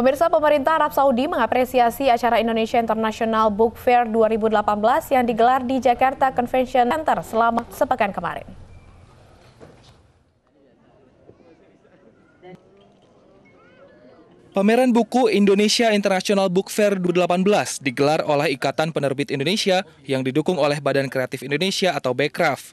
Pemirsa pemerintah Arab Saudi mengapresiasi acara Indonesia International Book Fair 2018 yang digelar di Jakarta Convention Center selama sepekan kemarin. Pameran buku Indonesia International Book Fair 2018 digelar oleh Ikatan Penerbit Indonesia yang didukung oleh Badan Kreatif Indonesia atau Bekraf.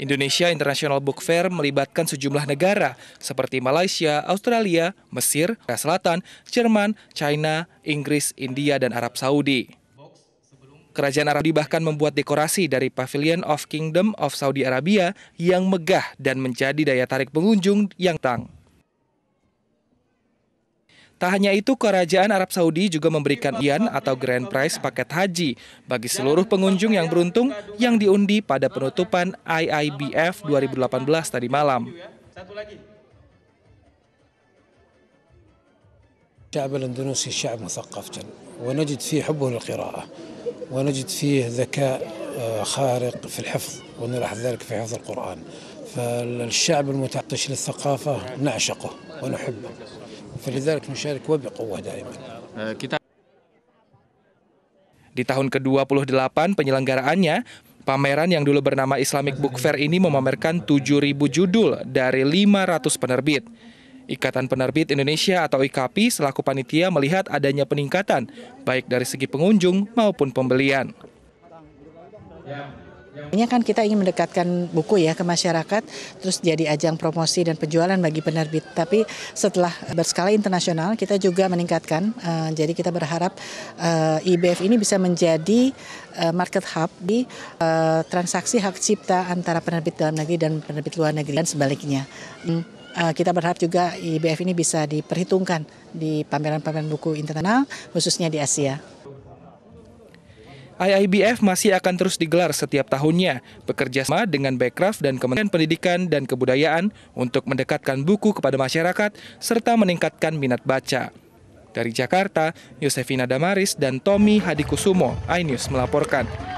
Indonesia International Book Fair melibatkan sejumlah negara seperti Malaysia, Australia, Mesir, Korea Selatan, Jerman, China, Inggris, India, dan Arab Saudi. Kerajaan Arab Saudi bahkan membuat dekorasi dari Pavilion of Kingdom of Saudi Arabia yang megah dan menjadi daya tarik pengunjung yang tang. Tak hanya itu, Kerajaan Arab Saudi juga memberikan Ian atau Grand Prize paket haji bagi seluruh pengunjung yang beruntung yang diundi pada penutupan IIBF 2018 tadi malam. الشعب الاندونيسي شعب مثقف ونجد فيه حبه ونجد فيه ذكاء خارق في الحفظ ونلاحظ ذلك في حفظ فالشعب المتعطش نعشقه ونحبه فلذلك نشارك وبقوة دائما eh, di tahun ke-28 penyelenggaraannya, pameran yang dulu bernama Islamic Book Fair ini memamerkan 7.000 judul dari 500 penerbit. Ikatan Penerbit Indonesia atau IKAPI selaku panitia melihat adanya peningkatan baik dari segi pengunjung maupun pembelian. Ini kan kita ingin mendekatkan buku ya ke masyarakat, terus jadi ajang promosi dan penjualan bagi penerbit. Tapi setelah berskala internasional, kita juga meningkatkan. Uh, jadi kita berharap uh, eh, IBF ini bisa menjadi uh, market hub di uh, transaksi hak cipta antara penerbit dalam negeri dan penerbit luar negeri dan sebaliknya. Hmm kita berharap juga IBF ini bisa diperhitungkan di pameran-pameran buku internasional khususnya di Asia. IIBF masih akan terus digelar setiap tahunnya, bekerja sama dengan Backcraft dan Kementerian Pendidikan dan Kebudayaan untuk mendekatkan buku kepada masyarakat serta meningkatkan minat baca. Dari Jakarta, Yosefina Damaris dan Tommy Hadikusumo, iNews melaporkan.